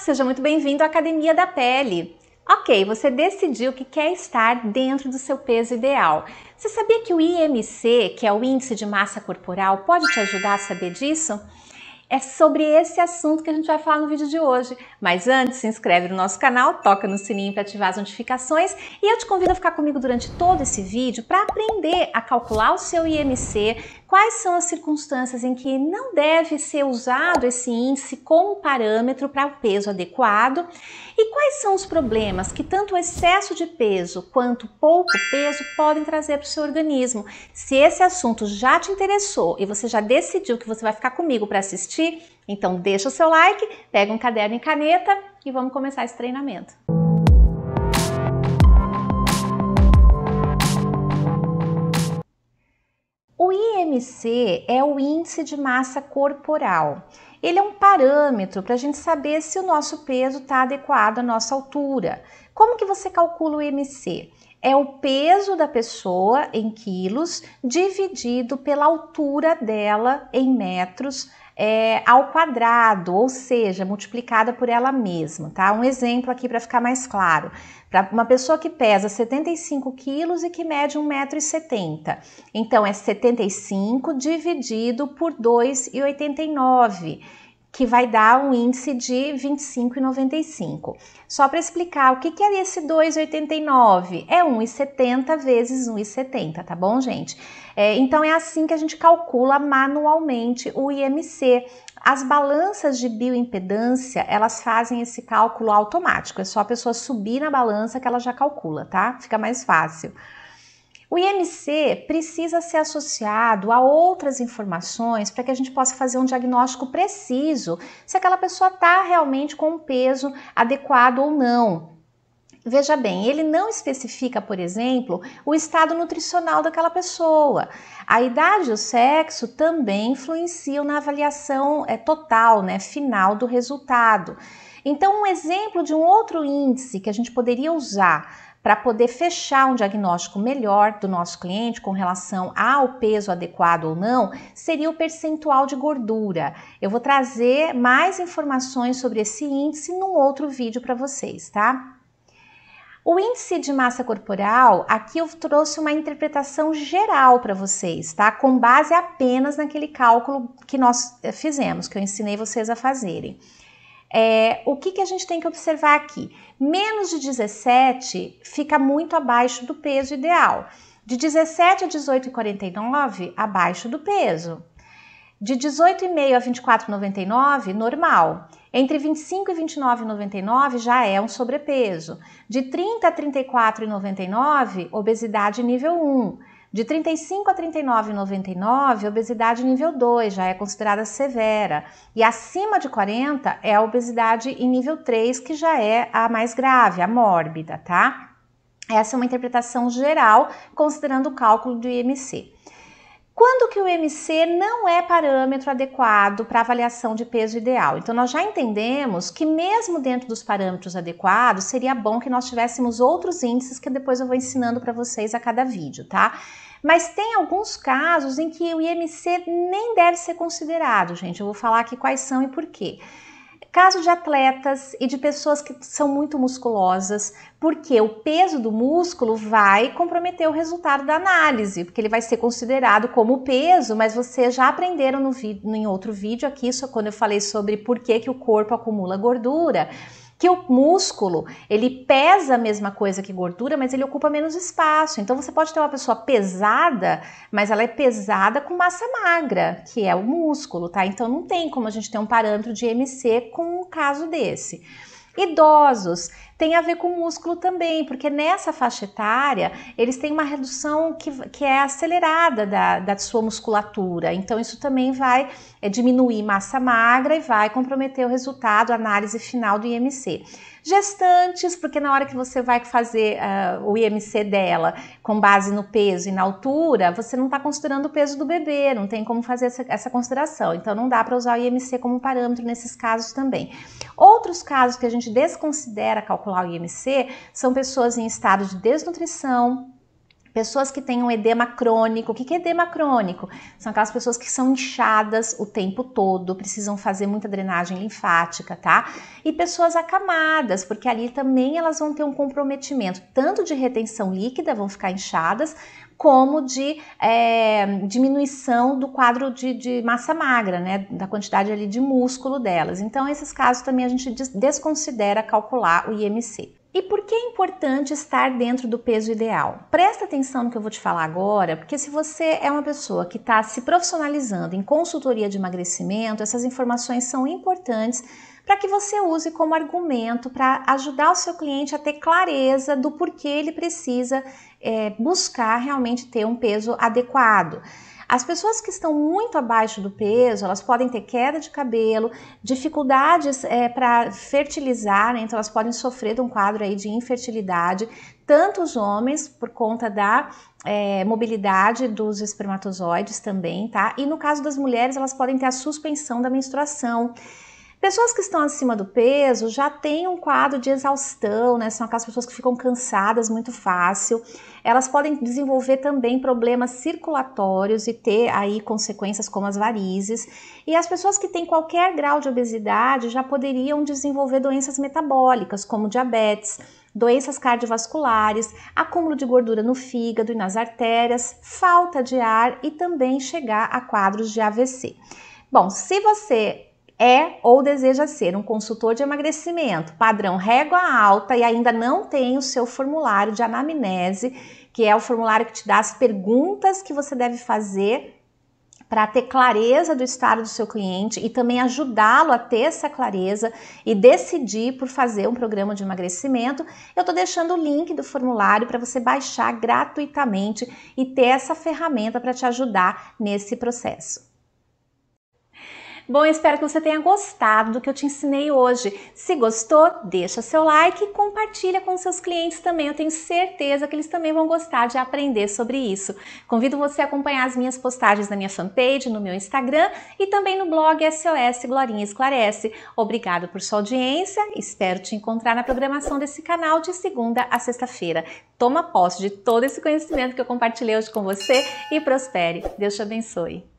seja muito bem-vindo à Academia da Pele. Ok, você decidiu que quer estar dentro do seu peso ideal. Você sabia que o IMC, que é o Índice de Massa Corporal, pode te ajudar a saber disso? É sobre esse assunto que a gente vai falar no vídeo de hoje. Mas antes, se inscreve no nosso canal, toca no sininho para ativar as notificações e eu te convido a ficar comigo durante todo esse vídeo para aprender a calcular o seu IMC, quais são as circunstâncias em que não deve ser usado esse índice como parâmetro para o peso adequado e quais são os problemas que tanto o excesso de peso quanto pouco peso podem trazer para o seu organismo. Se esse assunto já te interessou e você já decidiu que você vai ficar comigo para assistir, então deixa o seu like, pega um caderno e caneta e vamos começar esse treinamento. O IMC é o índice de massa corporal. Ele é um parâmetro para a gente saber se o nosso peso está adequado à nossa altura. Como que você calcula o IMC? É o peso da pessoa em quilos dividido pela altura dela em metros é, ao quadrado, ou seja, multiplicada por ela mesma, tá? Um exemplo aqui para ficar mais claro. Para uma pessoa que pesa 75 quilos e que mede 1,70m. Então, é 75 dividido por 2,89 que vai dar um índice de 25,95. Só para explicar o que, que é esse 2,89? É 1,70 vezes 1,70, tá bom, gente? É, então é assim que a gente calcula manualmente o IMC. As balanças de bioimpedância, elas fazem esse cálculo automático. É só a pessoa subir na balança que ela já calcula, tá? Fica mais fácil. O IMC precisa ser associado a outras informações para que a gente possa fazer um diagnóstico preciso se aquela pessoa está realmente com um peso adequado ou não. Veja bem, ele não especifica, por exemplo, o estado nutricional daquela pessoa. A idade e o sexo também influenciam na avaliação é, total, né, final do resultado. Então, um exemplo de um outro índice que a gente poderia usar para poder fechar um diagnóstico melhor do nosso cliente com relação ao peso adequado ou não, seria o percentual de gordura. Eu vou trazer mais informações sobre esse índice num outro vídeo para vocês, tá? O índice de massa corporal, aqui eu trouxe uma interpretação geral para vocês, tá? Com base apenas naquele cálculo que nós eh, fizemos, que eu ensinei vocês a fazerem. É, o que, que a gente tem que observar aqui? Menos de 17 fica muito abaixo do peso ideal. De 17 a 18,49, abaixo do peso. De 18,5 a 24,99, normal. Entre 25 e 29,99 já é um sobrepeso. De 30 a 34,99, obesidade nível 1. De 35 a 39,99, obesidade nível 2 já é considerada severa, e acima de 40 é a obesidade em nível 3, que já é a mais grave, a mórbida, tá? Essa é uma interpretação geral, considerando o cálculo do IMC. Quando que o MC não é parâmetro adequado para avaliação de peso ideal? Então nós já entendemos que mesmo dentro dos parâmetros adequados, seria bom que nós tivéssemos outros índices que depois eu vou ensinando para vocês a cada vídeo, tá? Mas tem alguns casos em que o IMC nem deve ser considerado, gente. Eu vou falar aqui quais são e por quê. Caso de atletas e de pessoas que são muito musculosas, porque o peso do músculo vai comprometer o resultado da análise, porque ele vai ser considerado como peso, mas vocês já aprenderam no vídeo, em outro vídeo aqui, quando eu falei sobre por que, que o corpo acumula gordura que o músculo, ele pesa a mesma coisa que gordura, mas ele ocupa menos espaço. Então você pode ter uma pessoa pesada, mas ela é pesada com massa magra, que é o músculo, tá? Então não tem como a gente ter um parâmetro de MC com um caso desse. Idosos, tem a ver com músculo também, porque nessa faixa etária eles têm uma redução que, que é acelerada da, da sua musculatura, então isso também vai é, diminuir massa magra e vai comprometer o resultado, a análise final do IMC gestantes, porque na hora que você vai fazer uh, o IMC dela com base no peso e na altura, você não está considerando o peso do bebê, não tem como fazer essa, essa consideração. Então, não dá para usar o IMC como parâmetro nesses casos também. Outros casos que a gente desconsidera calcular calcular o IMC são pessoas em estado de desnutrição, pessoas que têm um edema crônico. O que é edema crônico? São aquelas pessoas que são inchadas o tempo todo, precisam fazer muita drenagem linfática, tá? E pessoas acamadas, porque ali também elas vão ter um comprometimento tanto de retenção líquida, vão ficar inchadas, como de é, diminuição do quadro de, de, massa magra, né, da quantidade ali de músculo delas. Então, esses casos também a gente desconsidera calcular o IMC. E por que é importante estar dentro do peso ideal? Presta atenção no que eu vou te falar agora, porque se você é uma pessoa que está se profissionalizando em consultoria de emagrecimento, essas informações são importantes para que você use como argumento para ajudar o seu cliente a ter clareza do porquê ele precisa é, buscar realmente ter um peso adequado. As pessoas que estão muito abaixo do peso, elas podem ter queda de cabelo, dificuldades é, para fertilizar, né? então elas podem sofrer de um quadro aí de infertilidade, tanto os homens por conta da é, mobilidade dos espermatozoides também, tá? E no caso das mulheres, elas podem ter a suspensão da menstruação. Pessoas que estão acima do peso já têm um quadro de exaustão, né? São aquelas pessoas que ficam cansadas muito fácil. Elas podem desenvolver também problemas circulatórios e ter aí consequências como as varizes. E as pessoas que têm qualquer grau de obesidade já poderiam desenvolver doenças metabólicas, como diabetes, doenças cardiovasculares, acúmulo de gordura no fígado e nas artérias, falta de ar e também chegar a quadros de AVC. Bom, se você é ou deseja ser um consultor de emagrecimento, padrão régua alta e ainda não tem o seu formulário de anamnese, que é o formulário que te dá as perguntas que você deve fazer para ter clareza do estado do seu cliente e também ajudá-lo a ter essa clareza e decidir por fazer um programa de emagrecimento, eu estou deixando o link do formulário para você baixar gratuitamente e ter essa ferramenta para te ajudar nesse processo. Bom, eu espero que você tenha gostado do que eu te ensinei hoje. Se gostou, deixa seu like e compartilha com seus clientes também. Eu tenho certeza que eles também vão gostar de aprender sobre isso. Convido você a acompanhar as minhas postagens na minha fanpage, no meu Instagram e também no blog SOS Glorinha Esclarece. Obrigado por sua audiência. Espero te encontrar na programação desse canal de segunda a sexta-feira. Toma posse de todo esse conhecimento que eu compartilhei hoje com você e prospere. Deus te abençoe.